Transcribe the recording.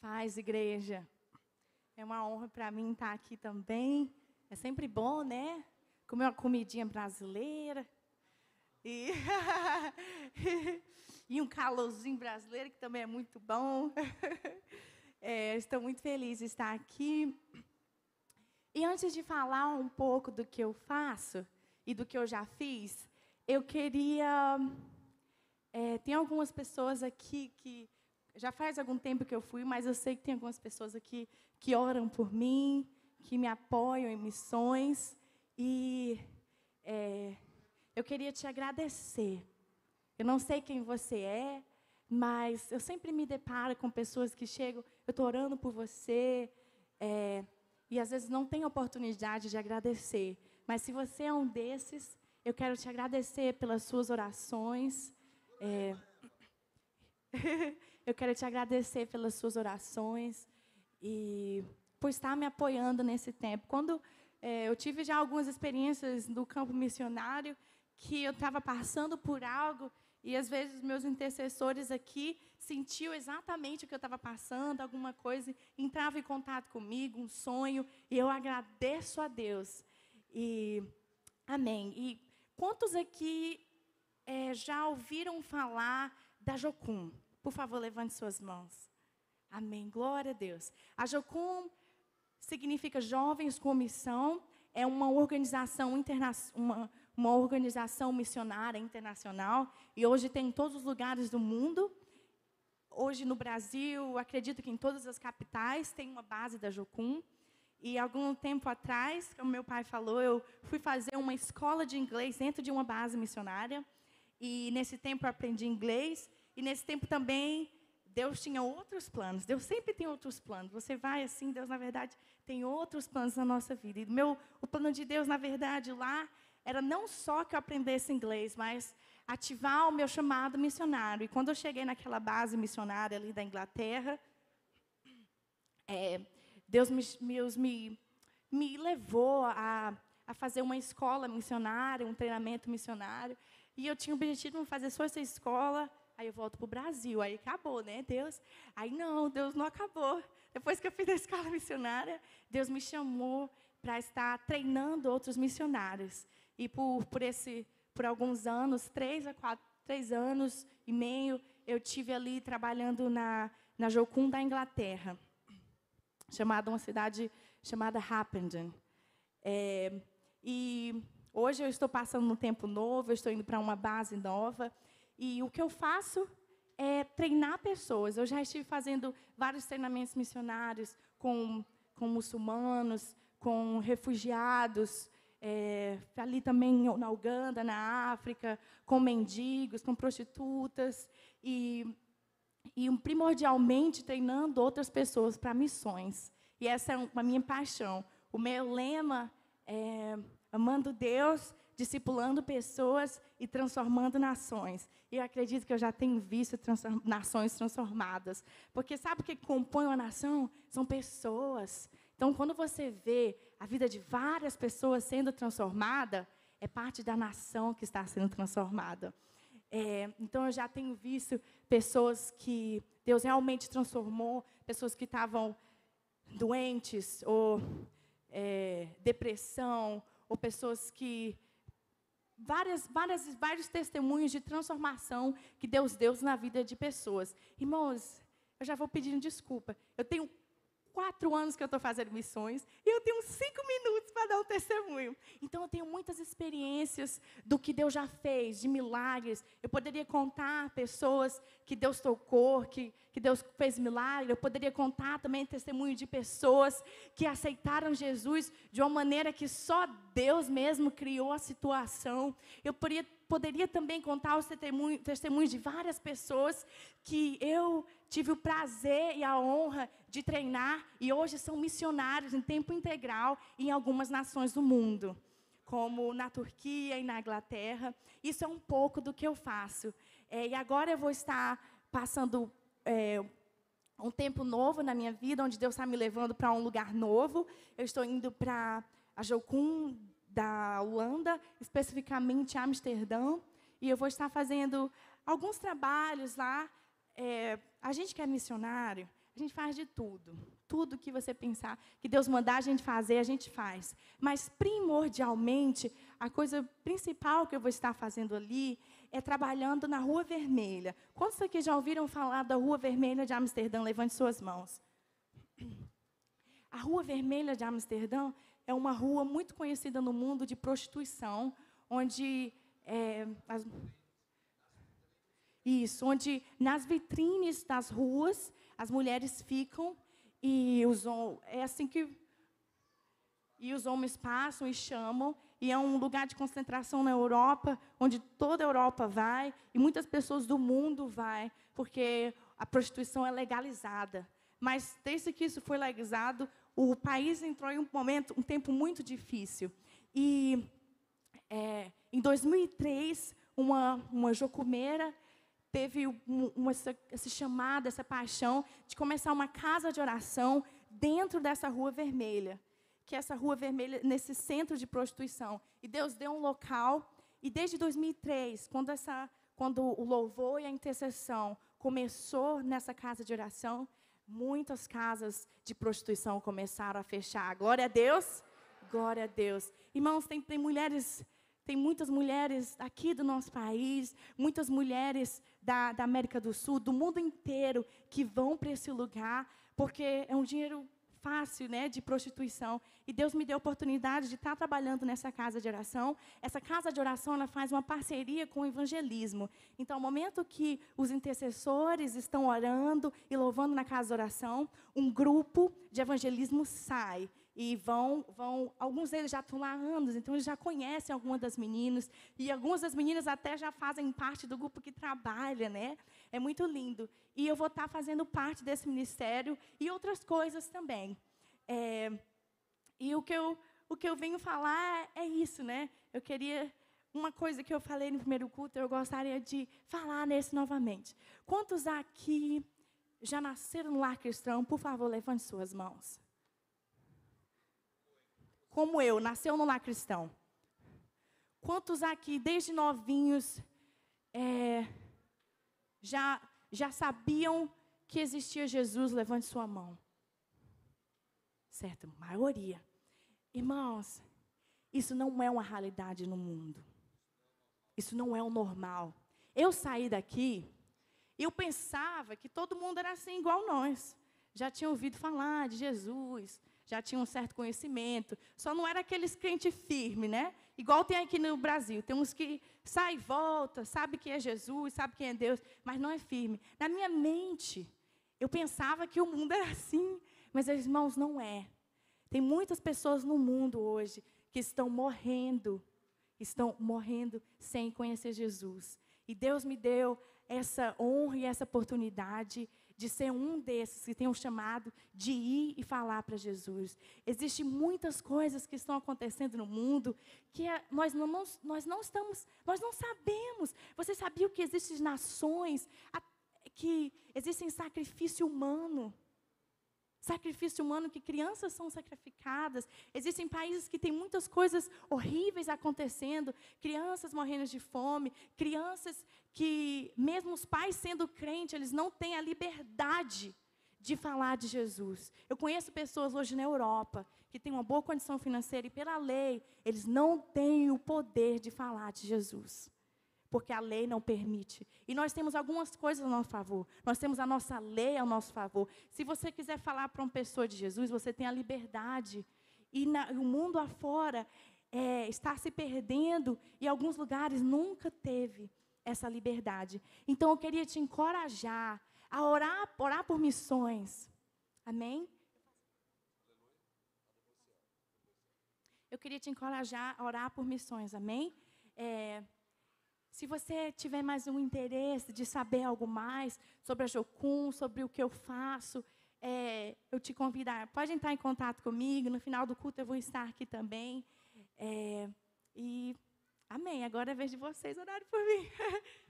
Faz igreja. É uma honra para mim estar tá aqui também. É sempre bom, né? Comer uma comidinha brasileira. E, e um calorzinho brasileiro, que também é muito bom. É, estou muito feliz de estar aqui. E antes de falar um pouco do que eu faço e do que eu já fiz, eu queria. É, tem algumas pessoas aqui que já faz algum tempo que eu fui, mas eu sei que tem algumas pessoas aqui que oram por mim, que me apoiam em missões. E é, eu queria te agradecer. Eu não sei quem você é, mas eu sempre me deparo com pessoas que chegam, eu estou orando por você, é, e às vezes não tem oportunidade de agradecer. Mas se você é um desses, eu quero te agradecer pelas suas orações. É, Eu quero te agradecer pelas suas orações e por estar me apoiando nesse tempo. Quando é, eu tive já algumas experiências no campo missionário, que eu estava passando por algo e às vezes meus intercessores aqui sentiam exatamente o que eu estava passando, alguma coisa, entrava em contato comigo, um sonho, e eu agradeço a Deus. E amém. E quantos aqui é, já ouviram falar da Jocum? Por favor, levante suas mãos. Amém. Glória a Deus. A Jocum significa Jovens com Missão. É uma organização, interna uma, uma organização missionária internacional. E hoje tem em todos os lugares do mundo. Hoje no Brasil, acredito que em todas as capitais tem uma base da Jocum. E algum tempo atrás, como meu pai falou, eu fui fazer uma escola de inglês dentro de uma base missionária. E nesse tempo eu aprendi inglês e nesse tempo também, Deus tinha outros planos. Deus sempre tem outros planos. Você vai assim, Deus, na verdade, tem outros planos na nossa vida. E meu, o plano de Deus, na verdade, lá, era não só que eu aprendesse inglês, mas ativar o meu chamado missionário. E quando eu cheguei naquela base missionária ali da Inglaterra, é, Deus me, me, me levou a, a, fazer uma escola missionária, um treinamento missionário. E eu tinha o objetivo de fazer só essa escola Aí eu volto para o Brasil, aí acabou, né, Deus? Aí não, Deus não acabou. Depois que eu fiz a escola missionária, Deus me chamou para estar treinando outros missionários. E por, por, esse, por alguns anos, três a quatro, três anos e meio, eu tive ali trabalhando na, na Jocum da Inglaterra, chamada uma cidade chamada Happenden. É, e hoje eu estou passando um tempo novo, eu estou indo para uma base nova. E o que eu faço é treinar pessoas. Eu já estive fazendo vários treinamentos missionários com, com muçulmanos, com refugiados, é, ali também na Uganda, na África, com mendigos, com prostitutas. E, e primordialmente treinando outras pessoas para missões. E essa é uma minha paixão. O meu lema é amando Deus discipulando pessoas e transformando nações. E eu acredito que eu já tenho visto transform nações transformadas. Porque sabe o que compõe uma nação? São pessoas. Então, quando você vê a vida de várias pessoas sendo transformada, é parte da nação que está sendo transformada. É, então, eu já tenho visto pessoas que Deus realmente transformou, pessoas que estavam doentes ou é, depressão, ou pessoas que várias, várias, vários testemunhos de transformação que Deus deu na vida de pessoas. Irmãos, eu já vou pedindo desculpa. Eu tenho quatro anos que eu estou fazendo missões e eu tenho cinco minutos para dar um testemunho. Então, eu tenho muitas experiências do que Deus já fez, de milagres. Eu poderia contar pessoas que Deus tocou, que, que Deus fez milagre. Eu poderia contar também testemunho de pessoas que aceitaram Jesus de uma maneira que só Deus mesmo criou a situação. Eu poderia poderia também contar os testemunhos, testemunhos de várias pessoas que eu tive o prazer e a honra de treinar e hoje são missionários em tempo integral em algumas nações do mundo, como na Turquia e na Inglaterra. Isso é um pouco do que eu faço. É, e agora eu vou estar passando é, um tempo novo na minha vida, onde Deus está me levando para um lugar novo. Eu estou indo para a Jocum da Holanda, especificamente Amsterdã, e eu vou estar fazendo alguns trabalhos lá. É, a gente que é missionário, a gente faz de tudo. Tudo que você pensar que Deus mandar a gente fazer, a gente faz. Mas, primordialmente, a coisa principal que eu vou estar fazendo ali é trabalhando na Rua Vermelha. Quantos aqui já ouviram falar da Rua Vermelha de Amsterdã? Levante suas mãos. A Rua Vermelha de Amsterdã é uma rua muito conhecida no mundo de prostituição, onde é, as, isso, onde nas vitrines das ruas as mulheres ficam e os é assim que e os homens passam e chamam e é um lugar de concentração na Europa, onde toda a Europa vai e muitas pessoas do mundo vai, porque a prostituição é legalizada. Mas desde que isso foi legalizado, o país entrou em um momento, um tempo muito difícil. E é, em 2003, uma, uma jocumeira teve uma, essa, essa chamada, essa paixão de começar uma casa de oração dentro dessa rua vermelha, que é essa rua vermelha, nesse centro de prostituição. E Deus deu um local, e desde 2003, quando, essa, quando o louvor e a intercessão começou nessa casa de oração, muitas casas de prostituição começaram a fechar. Glória a Deus! Glória a Deus. Irmãos, tem, tem mulheres tem muitas mulheres aqui do nosso país, muitas mulheres da, da América do Sul, do mundo inteiro, que vão para esse lugar, porque é um dinheiro fácil né, de prostituição. E Deus me deu a oportunidade de estar trabalhando nessa casa de oração. Essa casa de oração ela faz uma parceria com o evangelismo. Então, no momento que os intercessores estão orando e louvando na casa de oração, um grupo de evangelismo sai e vão, vão, alguns deles já estão lá há anos, então eles já conhecem algumas das meninas e algumas das meninas até já fazem parte do grupo que trabalha, né? É muito lindo. E eu vou estar fazendo parte desse ministério e outras coisas também. É, e o que eu o que eu venho falar é isso, né? Eu queria uma coisa que eu falei no primeiro culto, eu gostaria de falar nesse novamente. Quantos aqui já nasceram no lar cristão? Por favor, levante suas mãos como eu, nasceu no lar cristão? Quantos aqui, desde novinhos, é, já, já sabiam que existia Jesus? Levante sua mão. Certo, maioria. Irmãos, isso não é uma realidade no mundo. Isso não é o normal. Eu saí daqui, eu pensava que todo mundo era assim igual nós. Já tinha ouvido falar de Jesus, já tinha um certo conhecimento, só não era aqueles crentes firme, né? Igual tem aqui no Brasil, tem uns que sai e volta, sabe quem é Jesus, sabe quem é Deus, mas não é firme. Na minha mente, eu pensava que o mundo era assim, mas irmãos, não é. Tem muitas pessoas no mundo hoje que estão morrendo, estão morrendo sem conhecer Jesus. E Deus me deu essa honra e essa oportunidade de ser um desses que tem um chamado de ir e falar para Jesus. Existem muitas coisas que estão acontecendo no mundo que é, nós não, nós não estamos, nós não sabemos. Você sabia que existem nações que existem sacrifício humano? sacrifício humano, que crianças são sacrificadas. Existem países que têm muitas coisas horríveis acontecendo, crianças morrendo de fome, crianças que, mesmo os pais sendo crentes, eles não têm a liberdade de falar de Jesus. Eu conheço pessoas hoje na Europa que têm uma boa condição financeira e, pela lei, eles não têm o poder de falar de Jesus porque a lei não permite. E nós temos algumas coisas a nosso favor. Nós temos a nossa lei ao nosso favor. Se você quiser falar para uma pessoa de Jesus, você tem a liberdade. E na, o mundo afora é, está se perdendo e alguns lugares nunca teve essa liberdade. Então eu queria te encorajar a orar, orar por missões. Amém? Eu queria te encorajar a orar por missões, amém? É, se você tiver mais um interesse de saber algo mais sobre a Jocum, sobre o que eu faço, é, eu te convidar. Pode entrar em contato comigo. No final do culto eu vou estar aqui também. É, e amém. Agora é vez de vocês orarem por mim.